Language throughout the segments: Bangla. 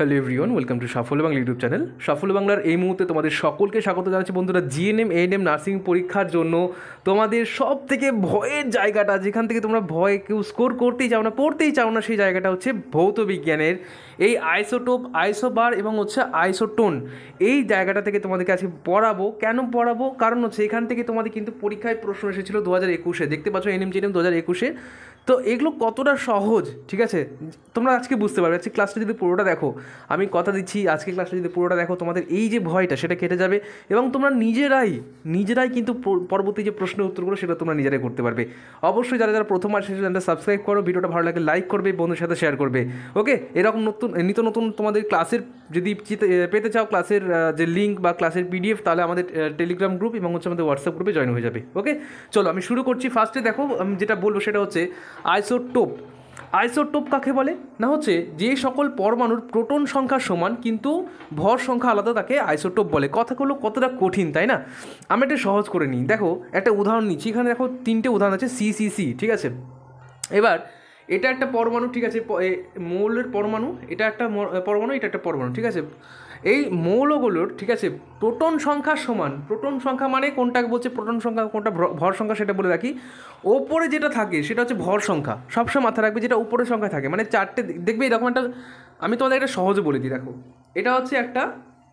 হ্যালো এভরিওয়ান ওয়েলকাম টু সাফল্য বাংলা ইউটিউব চ্যানেল সাফল্য বাংলার এই মুহূর্তে তোমাদের সকলকে স্বাগত জানাচ্ছি বন্ধুরা জিএনএম এএনএম নার্সিং পরীক্ষার জন্য তোমাদের সব থেকে ভয়ের জায়গাটা যেখান থেকে তোমরা ভয় কেউ স্কোর করতেই চাও না পড়তেই চাও না সেই জায়গাটা হচ্ছে ভৌত বিজ্ঞানের এই আইসোটোপ আইসোবার এবং হচ্ছে আইসোটোন এই জায়গাটা থেকে তোমাদেরকে আজকে পড়াবো কেন পড়াবো কারণ হচ্ছে এখান থেকে তোমাদের কিন্তু পরীক্ষায় প্রশ্ন এসেছিলো দু হাজার একুশে দেখতে পাচ্ছ এনএম জিএনএম দু হাজার একুশে তো এগুলো কতটা সহজ ঠিক আছে তোমরা আজকে বুঝতে পারবে আজকে ক্লাসটা যদি পুরোটা দেখো আমি কথা দিচ্ছি আজকে ক্লাসটা যদি পুরোটা দেখো তোমাদের এই যে ভয়টা সেটা কেটে যাবে এবং তোমরা নিজেরাই নিজেরাই কিন্তু পরবর্তী যে প্রশ্নের উত্তরগুলো সেটা তোমরা নিজেরাই করতে পারবে অবশ্যই যারা যারা প্রথম আসে চ্যানেলটা সাবস্ক্রাইব করো ভিডিওটা ভালো লাগে লাইক করবে বন্ধুর সাথে শেয়ার করবে ওকে এরকম নতুন নিত্য নতুন তোমাদের ক্লাসের যদি পেতে চাও ক্লাসের যে লিঙ্ক বা ক্লাসের পিডিএফ তাহলে আমাদের টেলিগ্রাম গ্রুপ এবং হচ্ছে আমাদের হোয়াটসঅ্যাপ গ্রুপে জয়েন হয়ে যাবে ওকে চলো আমি শুরু করছি ফার্স্টে দেখো আমি যেটা বলবো সেটা হচ্ছে আইসোটোপ আইসোটোপ কাকে বলে না হচ্ছে যে সকল পরমাণুর প্রোটন সংখ্যা সমান কিন্তু ভর সংখ্যা আলাদা তাকে আইসোটোপ বলে কথাগুলো কতটা কঠিন তাই না আমি এটা সহজ করে নিই দেখো একটা উদাহরণ নিচ্ছি এখানে দেখো তিনটে উদাহরণ আছে সিসিসি ঠিক আছে এবার এটা একটা পরমাণু ঠিক আছে মৌলের পরমাণু এটা একটা পরমাণু এটা একটা পরমাণু ঠিক আছে এই মৌলগুলোর ঠিক আছে প্রোটন সংখ্যা সমান প্রোটন সংখ্যা মানে কোনটা বলছে প্রোটন সংখ্যা কোনটা ভর সংখ্যা সেটা বলে রাখি ওপরে যেটা থাকে সেটা হচ্ছে ভর সংখ্যা সবসময় মাথায় রাখবে যেটা উপরে সংখ্যা থাকে মানে চারটে দেখবে এরকম একটা আমি তোমাদের এটা সহজে বলে দিই দেখো এটা হচ্ছে একটা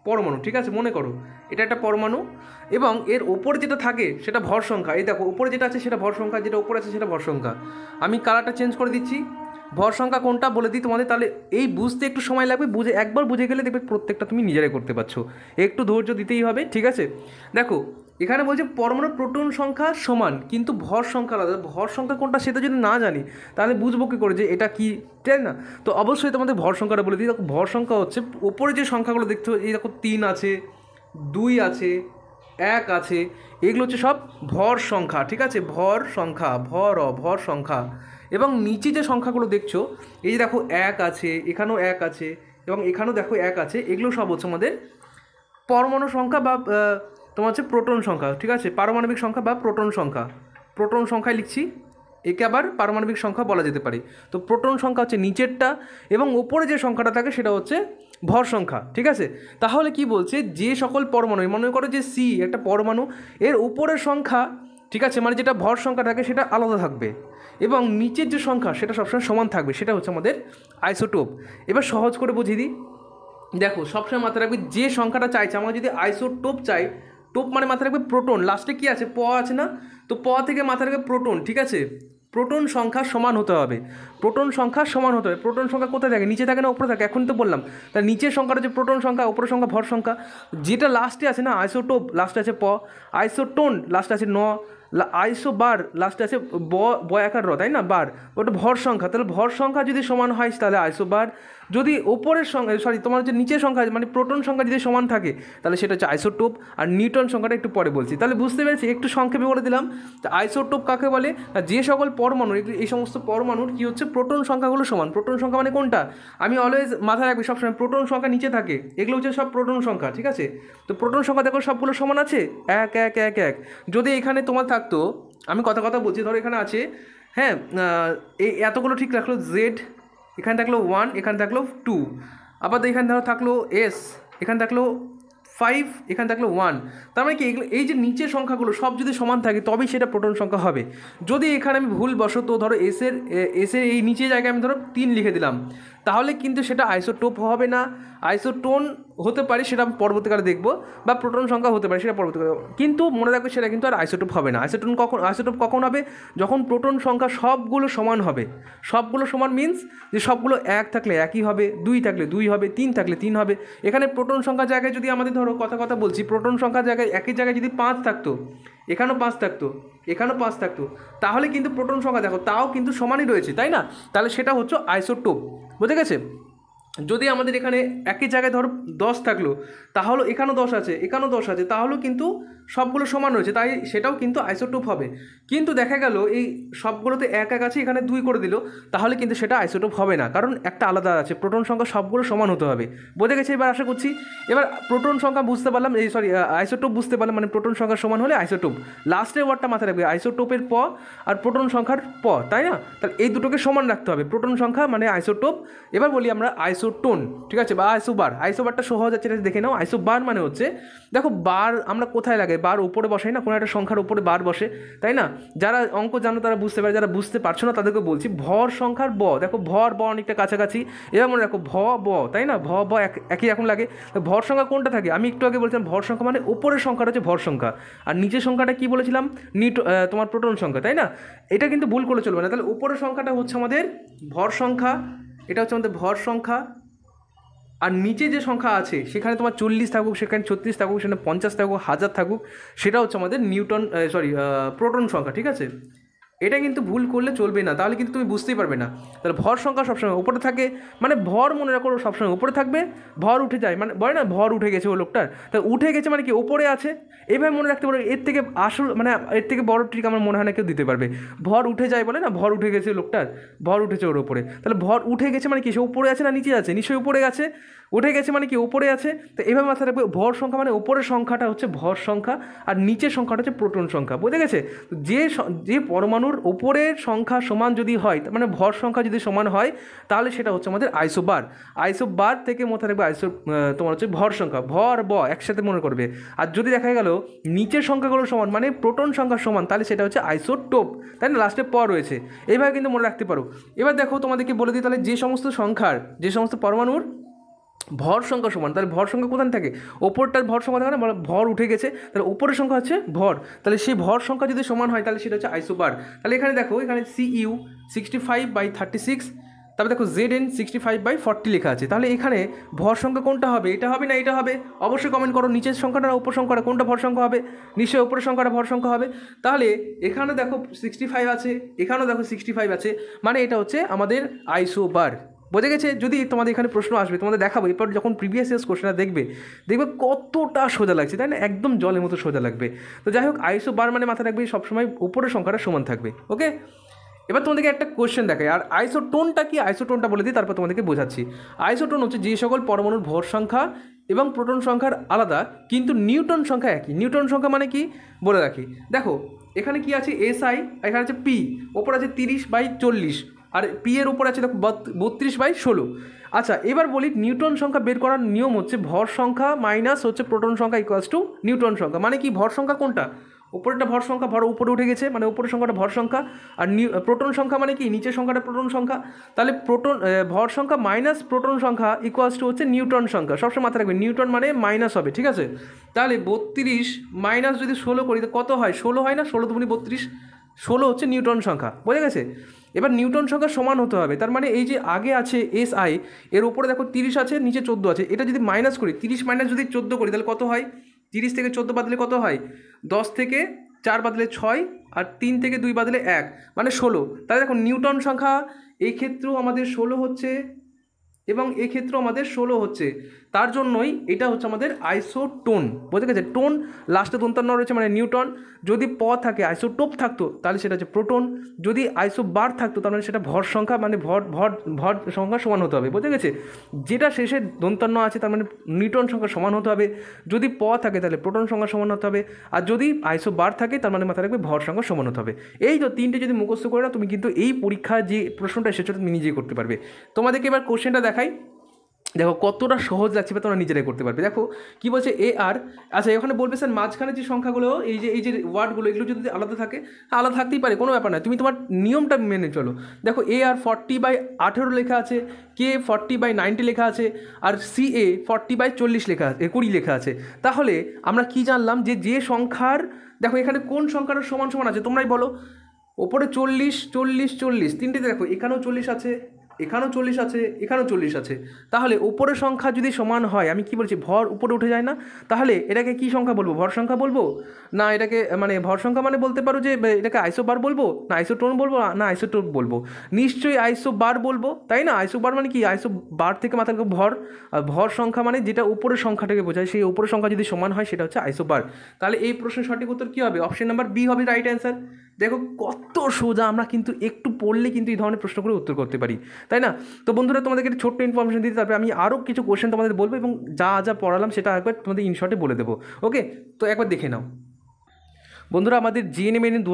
পরমাণু ঠিক আছে মনে করো এটা একটা পরমাণু এবং এর ওপরে যেটা থাকে সেটা ভর সংখ্যা এই দেখো ওপরে যেটা আছে সেটা ভর সংখ্যা যেটা ওপরে আছে সেটা ভর সংখ্যা আমি কালারটা চেঞ্জ করে দিচ্ছি ভর সংখ্যা কোনটা বলে দিই তোমাদের তাহলে এই বুঝতে একটু সময় লাগবে বুঝে একবার বুঝে গেলে দেখবে প্রত্যেকটা তুমি নিজেরাই করতে পারছো একটু ধৈর্য দিতেই হবে ঠিক আছে দেখো এখানে বলছে পরমাণু প্রোটন সংখ্যা সমান কিন্তু ভর সংখ্যা আলাদা ভর সংখ্যা কোনটা সেটা যদি না জানি তাহলে বুঝবো কী করে যে এটা কী তাই না তো অবশ্যই তোমাদের ভর সংখ্যাটা বলে দিই দেখো ভর সংখ্যা হচ্ছে ওপরে যে সংখ্যাগুলো দেখতে এই দেখো তিন আছে দুই আছে এক আছে এগুলো হচ্ছে সব ভর সংখ্যা ঠিক আছে ভর সংখ্যা ভর অ ভর সংখ্যা এবং নিচে যে সংখ্যাগুলো দেখছো এই যে দেখো এক আছে এখানেও এক আছে এবং এখানেও দেখো এক আছে এগুলো সব হচ্ছে আমাদের পরমাণু সংখ্যা বা তোমার হচ্ছে প্রোটন সংখ্যা ঠিক আছে পারমাণবিক সংখ্যা বা প্রোটন সংখ্যা প্রোটন সংখ্যায় লিখছি একে আবার পারমাণবিক সংখ্যা বলা যেতে পারে তো প্রোটন সংখ্যা হচ্ছে নিচেরটা এবং ওপরে যে সংখ্যাটা থাকে সেটা হচ্ছে ভর সংখ্যা ঠিক আছে তাহলে কি বলছে যে সকল পরমাণু মনে করো যে সি একটা পরমাণু এর উপরের সংখ্যা ঠিক আছে মানে যেটা ভর সংখ্যা থাকে সেটা আলাদা থাকবে এবং নিচের যে সংখ্যা সেটা সবসময় সমান থাকবে সেটা হচ্ছে আমাদের আইসোটোপ এবার সহজ করে বুঝিয়ে দিই দেখো সবসময় মাথায় রাখবে যে সংখ্যাটা চাইছে আমাকে যদি আইসোটোপ চাই টোপ মানে মাথায় রাখবে প্রোটন লাস্টে কী আছে প আছে না তো প থেকে মাথায় রাখবে প্রোটন ঠিক আছে প্রোটন সংখ্যা সমান হতে হবে প্রোটন সংখ্যা সমান হতে হবে প্রোটন সংখ্যা কোথায় থাকে নিচে থাকে না ওপরে থাকে এখন তো বললাম তার নিচের সংখ্যাটা হচ্ছে প্রোটন সংখ্যা ওপরের সংখ্যা ভর সংখ্যা যেটা লাস্টে আছে না আইসোটোপ লাস্টে আছে প আইসোটোন লাস্টে আছে ন আইসো বার লাস্টে আছে ব বয়াকার র তাই না বার ওটা ভর সংখ্যা তাহলে ভর সংখ্যা যদি সমান হয় তাহলে আইসো বার যদি ওপরের সংখ্যা সরি তোমার হচ্ছে নিচের সংখ্যা মানে প্রোটন সংখ্যা যদি সমান থাকে তাহলে সেটা হচ্ছে আইসোটোপ আর নিউটন সংখ্যাটা একটু পরে বলছি তাহলে বুঝতে পেরেছি একটু সংক্ষেপে বলে দিলাম আইসোটোপ কাকে বলে যে সকল পরমাণু এই সমস্ত পরমাণুর কী হচ্ছে প্রোটন সংখ্যাগুলো সমান প্রোটন সংখ্যা মানে কোনটা আমি অলওয়েজ মাথায় রাখবি সবসময় প্রোটন সংখ্যা নিচে থাকে এগুলো হচ্ছে সব প্রোটন সংখ্যা ঠিক আছে তো প্রোটন সংখ্যা দেখো সবগুলো সমান আছে এক এক এক এক যদি এখানে তোমার থাকতো আমি কথা কথা বলছি ধরো এখানে আছে হ্যাঁ এই এতগুলো ঠিক রাখলো জেড এখানে থাকলো ওয়ান এখানে থাকলো টু আবার এখানে ধরো থাকলো এস এখানে থাকলো ফাইভ এখানে থাকলো ওয়ান তার মানে কি এই যে নিচের সংখ্যাগুলো সব যদি সমান থাকে তবেই সেটা প্রোটন সংখ্যা হবে যদি এখানে আমি ভুলবশত ধরো এসের এসের এই নিচে জায়গায় আমি ধরো তিন লিখে দিলাম তাহলে কিন্তু সেটা আইসোটোপ হবে না আইসোটোন হতে পারে সেটা পরবর্তীকালে দেখবো বা প্রোটন সংখ্যা হতে পারে সেটা পরবর্তীকালে কিন্তু মনে রাখবে সেটা কিন্তু আর আইসোটোপ হবে না আইসোটোন কখন আইসোটোপ কখন হবে যখন প্রোটন সংখ্যা সবগুলো সমান হবে সবগুলো সমান মিন্স যে সবগুলো এক থাকলে একই হবে দুই থাকলে দুই হবে তিন থাকলে তিন হবে এখানে প্রোটন সংখ্যা জায়গায় যদি আমাদের ধরো কথা কথা বলছি প্রোটন সংখ্যা জায়গায় একই জায়গায় যদি পাঁচ থাকতো এখানেও পাঁচ থাকতো এখানেও পাঁচ থাকতো তাহলে কিন্তু প্রোটন সংখ্যা দেখো তাও কিন্তু সমানই রয়েছে তাই না তাহলে সেটা হচ্ছে আইসোটোপ বুঝে গেছে যদি আমাদের এখানে একই জায়গায় ধরো দশ থাকলো তাহলেও এখানেও দশ আছে এখানেও দশ আছে তাহলেও কিন্তু সবগুলো সমান রয়েছে তাই সেটাও কিন্তু আইসোটোপ হবে কিন্তু দেখা গেল এই সবগুলোতে এক এক আছে এখানে দুই করে দিল তাহলে কিন্তু সেটা আইসোটোপ হবে না কারণ একটা আলাদা আছে প্রোটন সংখ্যা সবগুলো সমান হতে হবে বোঝা গেছে এবার আশা করছি এবার প্রোটন সংখ্যা বুঝতে পারলাম এই সরি আইসোটোপ বুঝতে পারলাম মানে প্রোটন সংখ্যা সমান হলে আইসোটোপ লাস্টের ওয়ার্ডটা মাথায় রাখবে আইসোটোপের প আর প্রোটন সংখ্যার প তাই না তাহলে এই দুটোকে সমান রাখতে হবে প্রোটন সংখ্যা মানে আইসোটোপ এবার বলি আমরা আইসোটোন ঠিক আছে বা আইসোবার আইসোবারটা সহজ আছে দেখে নাও আইসোবার মানে হচ্ছে দেখো বার আমরা কোথায় লাগে থাকে বার উপরে বসে না কোনো একটা সংখ্যার উপরে বার বসে তাই না যারা অঙ্ক জানো তারা বুঝতে পারে যারা বুঝতে পারছো না তাদেরকে বলছি ভর সংখ্যার ব দেখো ভর ব অনেকটা কাছাকাছি এবার মনে রাখো ভ ব তাই না ভ ব একই এখন লাগে ভর সংখ্যা কোনটা থাকে আমি একটু আগে বলছিলাম ভর সংখ্যা মানে উপরের সংখ্যাটা হচ্ছে ভর সংখ্যা আর নিচের সংখ্যাটা কি বলেছিলাম নিট তোমার প্রোটন সংখ্যা তাই না এটা কিন্তু ভুল করে চলবে না তাহলে উপরের সংখ্যাটা হচ্ছে আমাদের ভর সংখ্যা এটা হচ্ছে আমাদের ভর সংখ্যা আর নিচে যে সংখ্যা আছে সেখানে তোমার চল্লিশ থাকুক সেখানে ছত্রিশ থাকুক সেখানে পঞ্চাশ থাকুক হাজার থাকুক সেটা হচ্ছে আমাদের নিউটন সরি প্রোটন সংখ্যা ঠিক আছে এটা কিন্তু ভুল করলে চলবে না তাহলে কিন্তু তুমি বুঝতেই পারবে না তাহলে ভর সংখ্যা সবসময় উপরে থাকে মানে ভর মনে রাখো সবসময় উপরে থাকবে ভর উঠে যায় মানে বলে না ভর উঠে গেছে ও লোকটার তা উঠে গেছে মানে কি ওপরে আছে এভাবে মনে রাখতে পারো এর থেকে আসল মানে এর থেকে বড় ট্রিক আমার মনে হয় না কেউ দিতে পারবে ভর উঠে যায় বলে না ভর উঠে গেছে লোকটার ভর উঠেছে ওর ওপরে তাহলে ভর উঠে গেছে মানে কি সে উপরে আছে না নিচে আছে নিশ্চয়ই উপরে আছে উঠে গেছে মানে কি উপরে আছে তো এভাবে মাথায় রাখবে ভর সংখ্যা মানে ওপরের সংখ্যাটা হচ্ছে ভর সংখ্যা আর নিচের সংখ্যাটা হচ্ছে প্রোটন সংখ্যা বুঝে গেছে যে যে পরমাণু অণুর ওপরের সংখ্যা সমান যদি হয় মানে ভর সংখ্যা যদি সমান হয় তাহলে সেটা হচ্ছে আমাদের আইসোবার বার থেকে মনে থাকবে আইসো তোমার হচ্ছে ভর সংখ্যা ভর ব একসাথে মনে করবে আর যদি দেখা গেল নিচের সংখ্যাগুলো সমান মানে প্রোটন সংখ্যা সমান তাহলে সেটা হচ্ছে আইসোটোপ তাই না লাস্টে প রয়েছে এইভাবে কিন্তু মনে রাখতে পারো এবার দেখো তোমাদেরকে বলে দিই তাহলে যে সমস্ত সংখ্যার যে সমস্ত পরমাণুর ভর সংখ্যা সমান তাহলে ভর সংখ্যা কোথায় থাকে ওপরটার ভর সংখ্যা থাকে না মানে ভর উঠে গেছে তাহলে ওপরের সংখ্যা হচ্ছে ভর তাহলে সেই ভর সংখ্যা যদি সমান হয় তাহলে সেটা হচ্ছে আইসোবার তাহলে এখানে দেখো এখানে CU sixty five by thirty six তারপরে দেখো Z N sixty five by forty লেখা আছে তাহলে এখানে ভর সংখ্যা কোনটা হবে এটা হবে না এটা হবে অবশ্যই কমেন্ট করো নিচের সংখ্যাটা না উপর সংখ্যাটা কোনটা ভর সংখ্যা হবে নিশ্চয়ই উপরের সংখ্যাটা ভর সংখ্যা হবে তাহলে এখানে দেখো সিক্সটি ফাইভ আছে এখানেও দেখো সিক্সটি ফাইভ আছে মানে এটা হচ্ছে আমাদের আইসোবার বোঝা গেছে যদি তোমাদের এখানে প্রশ্ন আসবে তোমাদের দেখাবো এরপর যখন প্রিভিয়াস ইয়ার্স কোশ্চেনটা দেখবে দেখবে কতটা সোজা লাগছে তাই না একদম জলের মতো সোজা লাগবে তো যাই হোক আইসো বার মানে মাথায় রাখবে সবসময় উপরের সংখ্যাটা সমান থাকবে ওকে এবার তোমাদেরকে একটা কোয়েশ্চেন দেখাই আর আইসোটোনটা কি আইসোটোনটা বলে দিই তারপর তোমাদেরকে বোঝাচ্ছি আইসোটোন হচ্ছে যে সকল পরমাণুর ভর সংখ্যা এবং প্রোটন সংখ্যার আলাদা কিন্তু নিউটন সংখ্যা একই নিউটন সংখ্যা মানে কি বলে রাখি দেখো এখানে কি আছে এস আই এখানে আছে পি ওপর আছে তিরিশ বাই চল্লিশ আর পি এর উপর আছে দেখো বত্রিশ বাই ষোলো আচ্ছা এবার বলি নিউটন সংখ্যা বের করার নিয়ম হচ্ছে ভর সংখ্যা মাইনাস হচ্ছে প্রোটন সংখ্যা ইকুয়ালস টু নিউটন সংখ্যা মানে কি ভর সংখ্যা কোনটা উপরেটা ভর সংখ্যা ভর উপরে উঠে গেছে মানে উপরের সংখ্যাটা ভর সংখ্যা আর নিউ প্রোটন সংখ্যা মানে কি নিচের সংখ্যাটা প্রোটন সংখ্যা তাহলে প্রোটন ভর সংখ্যা মাইনাস প্রোটন সংখ্যা ইকুয়ালস টু হচ্ছে নিউটন সংখ্যা সবসময় মাথায় রাখবে নিউটন মানে মাইনাস হবে ঠিক আছে তাহলে বত্রিশ মাইনাস যদি ষোলো করি তো কত হয় ষোলো হয় না ষোলো দুগুণি বত্রিশ ষোলো হচ্ছে নিউটন সংখ্যা বোঝা গেছে এবার নিউটন সংখ্যা সমান হতে হবে তার মানে এই যে আগে আছে এস আই এর ওপরে দেখো তিরিশ আছে নিচে চোদ্দো আছে এটা যদি মাইনাস করি তিরিশ মাইনাস যদি চোদ্দো করি তাহলে কত হয় তিরিশ থেকে চোদ্দো বাদলে কত হয় দশ থেকে চার বাদলে ছয় আর তিন থেকে দুই বাদলে এক মানে ষোলো তাহলে দেখো নিউটন সংখ্যা এই ক্ষেত্রেও আমাদের ষোলো হচ্ছে এবং এক্ষেত্রেও আমাদের ষোলো হচ্ছে তার জন্যই এটা হচ্ছে আমাদের আইসোটোন বোঝা গেছে টোন লাস্টে দন্তান্ন রয়েছে মানে নিউটন যদি প থাকে আইসোটোপ থাকতো তাহলে সেটা হচ্ছে প্রোটন যদি আইসো বার থাকতো তার মানে সেটা ভর সংখ্যা মানে ভর ভর ভর সংখ্যা সমান হতে হবে বোঝা গেছে যেটা শেষে দন্তান্ন আছে তার মানে নিউটন সংখ্যা সমান হতে হবে যদি প থাকে তাহলে প্রোটন সংখ্যা সমান হতে হবে আর যদি আইসো বার থাকে তার মানে মাথায় রাখবে ভর সংখ্যা সমান হতে হবে এই তো তিনটে যদি মুখস্থ করে না তুমি কিন্তু এই পরীক্ষা যে প্রশ্নটা সেটা তুমি নিজেই করতে পারবে তোমাদেরকে এবার কোশ্চেনটা দেখাই দেখো কতটা সহজ লাগছে বা তোমরা নিজেরাই করতে পারবে দেখো কি বলছে এ আর আচ্ছা এখানে বলবে স্যার মাঝখানে যে সংখ্যাগুলো এই যে এই যে ওয়ার্ডগুলো এগুলো যদি আলাদা থাকে আলাদা থাকতেই পারে কোনো ব্যাপার না তুমি তোমার নিয়মটা মেনে চলো দেখো এ আর ফর্টি বাই আঠেরো লেখা আছে কে ফর্টি বাই নাইনটি লেখা আছে আর সি এ ফর্টি বাই চল্লিশ লেখা আছে কুড়ি লেখা আছে তাহলে আমরা কি জানলাম যে যে সংখ্যার দেখো এখানে কোন সংখ্যাটা সমান সমান আছে তোমরাই বলো ওপরে চল্লিশ চল্লিশ চল্লিশ তিনটেতে দেখো এখানেও চল্লিশ আছে এখানেও চল্লিশ আছে এখানেও চল্লিশ আছে তাহলে ওপরের সংখ্যা যদি সমান হয় আমি কি বলছি ভর উপরে উঠে যায় না তাহলে এটাকে কি সংখ্যা বলবো ভর সংখ্যা বলবো না এটাকে মানে ভর সংখ্যা মানে বলতে পারো যে এটাকে বার বলবো না আইসো টোন বলবো না আইসো টোন বলবো নিশ্চয়ই বার বলবো তাই না বার মানে কি আইসো বার থেকে মাথার ভর ভর সংখ্যা মানে যেটা উপরের সংখ্যাটাকে বোঝায় সেই উপরের সংখ্যা যদি সমান হয় সেটা হচ্ছে বার তাহলে এই প্রশ্নের সঠিক উত্তর কী হবে অপশন নাম্বার বি হবে রাইট অ্যান্সার দেখো কত সোজা আমরা কিন্তু একটু পড়লে কিন্তু এই ধরনের প্রশ্ন করে উত্তর করতে পারি তাই না তো বন্ধুরা তোমাদেরকে একটা ছোট্ট ইনফরমেশন দিতে তারপরে আমি আরও কিছু কোশ্চেন তোমাদের বলবো এবং যা যা পড়ালাম সেটা একবার তোমাদের ইনশর্টে বলে দেবো ওকে তো একবার দেখে নাও বন্ধুরা আমাদের জিএনএম এন দু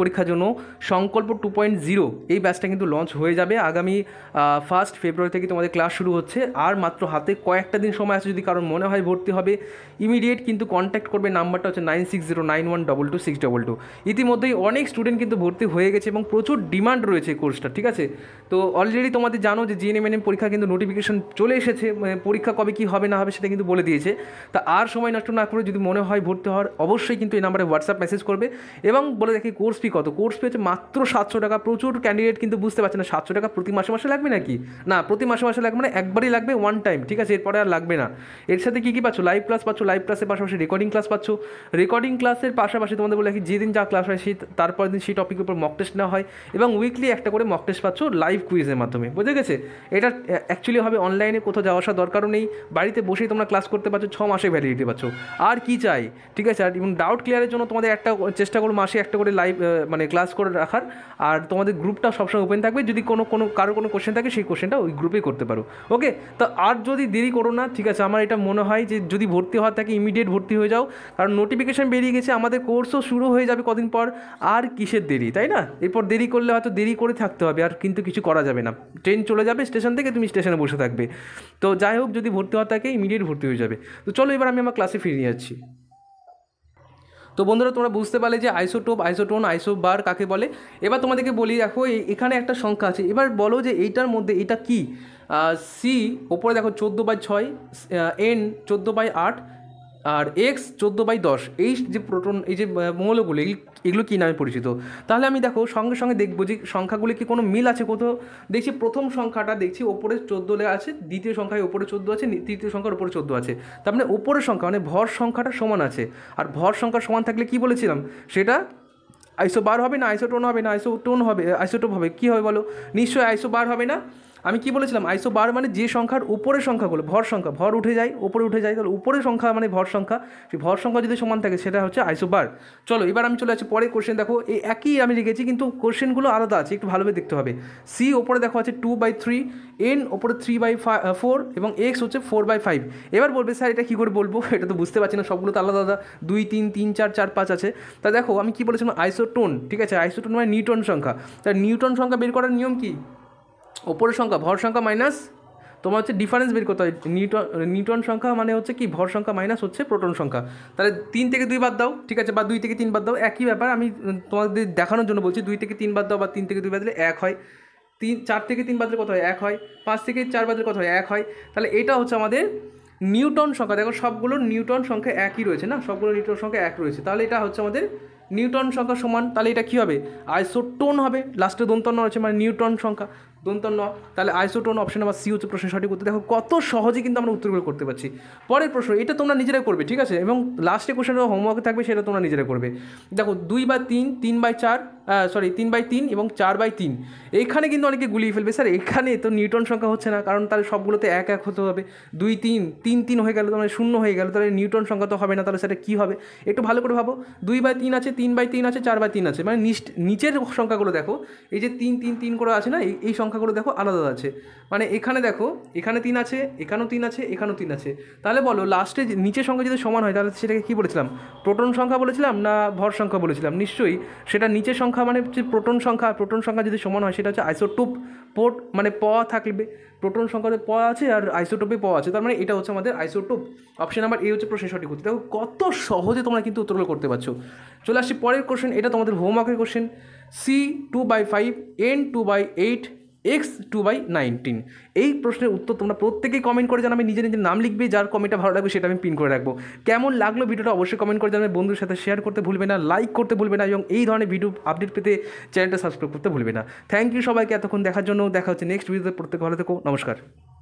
পরীক্ষার জন্য সংকল্প টু পয়েন্ট জিরো এই ব্যাচটা কিন্তু লঞ্চ হয়ে যাবে আগামী ফার্স্ট ফেব্রুয়ারি থেকে তোমাদের ক্লাস শুরু হচ্ছে আর মাত্র হাতে কয়েকটা দিন সময় আছে যদি কারণ মনে হয় ভর্তি হবে ইমিডিয়েট কিন্তু কন্ট্যাক্ট করবে নাম্বারটা হচ্ছে nine six zero nine one double two six double two ইতিমধ্যেই অনেক স্টুডেন্ট কিন্তু ভর্তি হয়ে গেছে এবং প্রচুর ডিমান্ড রয়েছে কোর্সটা ঠিক আছে তো অলরেডি তোমাদের জানো যে জিএনএম এন পরীক্ষা কিন্তু নোটিফিকেশন চলে এসেছে মানে পরীক্ষা কবে কী হবে না হবে সেটা কিন্তু বলে দিয়েছে তা আর সময় নষ্ট না করে যদি মনে হয় ভর্তি হওয়ার অবশ্যই কিন্তু এই নাম্বারে হোয়াটসঅ্যাপ মেসেজ করবে এবং বলে দেখি কোর্স ফি কত কোর্স ফি হচ্ছে মাত্র সাতশো টাকা প্রচুর ক্যান্ডিডেট কিন্তু বুঝতে পারছে না সাতশো টাকা প্রতি মাসে মাসে লাগবে নাকি না প্রতি মাসে মাসে লাগবে মানে একবারই লাগবে ওয়ান টাইম ঠিক আছে এরপরে আর লাগবে না এর সাথে কী কী পাচ্ছ লাইভ ক্লাস পাচ্ছ লাইভ ক্লাসের পাশাপাশি রেকর্ডিং ক্লাস পাচ্ছ রেকর্ডিং ক্লাসের পাশাপাশি তোমাদের বলে রাখি যেদিন যা ক্লাস হয় সেই তারপর দিন সেই টপিকের উপর মক টেস্ট নেওয়া হয় এবং উইকলি একটা করে মক টেস্ট পাচ্ছ লাইভ কুইজের মাধ্যমে বুঝে গেছে এটা অ্যাকচুয়ালি হবে অনলাইনে কোথাও যাওয়া আসার দরকারও নেই বাড়িতে বসেই তোমরা ক্লাস করতে পারছো ছ মাসে ভ্যালিডিটি পাচ্ছ আর কি চাই ঠিক আছে আর এবং ডাউট ক্লিয়ারের জন্য তোমাদের একটা চেষ্টা করবো মাসে একটা করে লাইভ মানে ক্লাস করে রাখার আর তোমাদের গ্রুপটা সবসময় ওপেন থাকবে যদি কোনো কোনো কারো কোনো কোশ্চেন থাকে সেই কোশ্চেনটা ওই গ্রুপেই করতে পারো ওকে তো আর যদি দেরি করো না ঠিক আছে আমার এটা মনে হয় যে যদি ভর্তি হওয়ার থাকে ইমিডিয়েট ভর্তি হয়ে যাও কারণ নোটিফিকেশান বেরিয়ে গেছে আমাদের কোর্সও শুরু হয়ে যাবে কদিন পর আর কিসের দেরি তাই না এরপর দেরি করলে হয়তো দেরি করে থাকতে হবে আর কিন্তু কিছু করা যাবে না ট্রেন চলে যাবে স্টেশন থেকে তুমি স্টেশনে বসে থাকবে তো যাই হোক যদি ভর্তি হওয়ার থাকে ইমিডিয়েট ভর্তি হয়ে যাবে তো চলো এবার আমি আমার ক্লাসে ফিরে যাচ্ছি তো বন্ধুরা তোমরা বুঝতে পারলে যে আইসোটোপ আইসোটোন আইসোবার কাকে বলে এবার তোমাদেরকে বলি দেখো এখানে একটা সংখ্যা আছে এবার বলো যে এইটার মধ্যে এটা কি সি ওপরে দেখো চোদ্দো বাই ছয় এন চোদ্দো বাই আট আর এক্স চোদ্দো বাই দশ এই যে প্রোটন এই যে মৌলগুলো এগুলো কী নামে পরিচিত তাহলে আমি দেখো সঙ্গে সঙ্গে দেখবো যে সংখ্যাগুলি কি কোনো মিল আছে কোথাও দেখছি প্রথম সংখ্যাটা দেখছি ওপরে চোদ্দো আছে দ্বিতীয় সংখ্যায় ওপরে চোদ্দো আছে তৃতীয় সংখ্যার ওপরে চোদ্দো আছে তার মানে ওপরের সংখ্যা মানে ভর সংখ্যাটা সমান আছে আর ভর সংখ্যা সমান থাকলে কি বলেছিলাম সেটা আইসো বার হবে না আইসো টোন হবে না আইসো টোন হবে আইসো টোন হবে কী হবে বলো নিশ্চয়ই আইসো বার হবে না আমি কি বলেছিলাম আইসো বার মানে যে সংখ্যার উপরের সংখ্যাগুলো ভর সংখ্যা ভর উঠে যায় উপরে উঠে যায় তাহলে উপরের সংখ্যা মানে ভর সংখ্যা সেই ভর সংখ্যা যদি সমান থাকে সেটা হচ্ছে আইসো বার চলো এবার আমি চলে আসছি পরে কোশ্চেন দেখো এই একই আমি লিখেছি কিন্তু কোশ্চেনগুলো আলাদা আছে একটু ভালোভাবে দেখতে হবে সি ওপরে দেখো আছে টু বাই থ্রি এন ওপরে থ্রি বাই ফোর এবং এক্স হচ্ছে ফোর বাই ফাইভ এবার বলবে স্যার এটা কী করে বলবো এটা তো বুঝতে পারছি না সবগুলো তো আলাদা আলাদা দুই তিন তিন চার চার পাঁচ আছে তা দেখো আমি কি বলেছিলাম আইসো টোন ঠিক আছে আইসো টোন মানে নিউটন সংখ্যা তা নিউটন সংখ্যা বের করার নিয়ম কী ওপরের সংখ্যা ভর সংখ্যা মাইনাস তোমার হচ্ছে ডিফারেন্স বের করতে হয় নিউটন নিউটন সংখ্যা মানে হচ্ছে কি ভর সংখ্যা মাইনাস হচ্ছে প্রোটন সংখ্যা তাহলে তিন থেকে দুই বাদ দাও ঠিক আছে বা দুই থেকে তিন বাদ দাও একই ব্যাপার আমি তোমাদের দেখানোর জন্য বলছি দুই থেকে তিন বাদ দাও বা তিন থেকে দুই বাদলে এক হয় তিন চার থেকে তিন বাদলে কত হয় এক হয় পাঁচ থেকে চার বাদলে কত হয় এক হয় তাহলে এটা হচ্ছে আমাদের নিউটন সংখ্যা দেখো সবগুলো নিউটন সংখ্যা একই রয়েছে না সবগুলো নিউটন সংখ্যা এক রয়েছে তাহলে এটা হচ্ছে আমাদের নিউটন সংখ্যা সমান তাহলে এটা কী হবে টোন হবে লাস্টে দন্তন্য রয়েছে মানে নিউটন সংখ্যা দন্তন ন তাহলে আইসোটোন অপশন নাম্বার সি হচ্ছে প্রশ্নের সঠিক উত্তর দেখো কত সহজে কিন্তু আমরা উত্তরগুলো করতে পারছি পরের প্রশ্ন এটা তোমরা নিজেরাই করবে ঠিক আছে এবং লাস্টে কোশ্চেন হোমওয়ার্ক থাকবে সেটা তোমরা নিজেরা করবে দেখো দুই বা তিন তিন বাই চার সরি তিন বাই তিন এবং চার বাই তিন এখানে কিন্তু অনেকে গুলিয়ে ফেলবে স্যার এখানে তো নিউটন সংখ্যা হচ্ছে না কারণ তাহলে সবগুলোতে এক এক হতে হবে দুই তিন তিন তিন হয়ে গেল তাহলে শূন্য হয়ে গেল তাহলে নিউটন সংখ্যা তো হবে না তাহলে সেটা কী হবে একটু ভালো করে ভাবো দুই বাই তিন আছে তিন বাই তিন আছে চার বাই তিন আছে মানে নিচের সংখ্যাগুলো দেখো এই যে তিন তিন তিন করে আছে না এই সংখ্যা সংখ্যাগুলো দেখো আলাদা আছে মানে এখানে দেখো এখানে তিন আছে এখানেও তিন আছে এখানেও তিন আছে তাহলে বলো লাস্টে নিচের সংখ্যা যদি সমান হয় তাহলে সেটাকে কী বলেছিলাম প্রোটন সংখ্যা বলেছিলাম না ভর সংখ্যা বলেছিলাম নিশ্চয়ই সেটা নিচের সংখ্যা মানে হচ্ছে প্রোটন সংখ্যা প্রোটন সংখ্যা যদি সমান হয় সেটা হচ্ছে আইসোটোপ পোট মানে প থাকবে প্রোটন সংখ্যাতে প আছে আর আইসোটোপে প আছে তার মানে এটা হচ্ছে আমাদের আইসোটোপ অপশন নাম্বার এ হচ্ছে প্রশ্নের সঠিক উত্তর দেখো কত সহজে তোমরা কিন্তু উত্তর করতে পারছো চলে আসছি পরের কোশ্চেন এটা তোমাদের হোমওয়ার্কের question C two by five N two by eight X two by nineteen এই প্রশ্নের উত্তর তোমরা প্রত্যেকেই কমেন্ট করে জানাবে নিজে নিজের নাম লিখবে যার কমেন্টটা ভালো লাগবে সেটা আমি পিন করে রাখবো কেমন লাগলো ভিডিওটা অবশ্যই কমেন্ট করে জানাবে বন্ধুর সাথে শেয়ার করতে ভুলবে না লাইক করতে ভুলবে না এবং এই ধরনের ভিডিও আপডেট পেতে চ্যানেলটা সাবস্ক্রাইব করতে ভুলবে না থ্যাংক ইউ সবাইকে এতক্ষণ দেখার জন্য দেখা হচ্ছে নেক্সট ভিডিওতে প্রত্যেক ভালো থেকো নমস্কার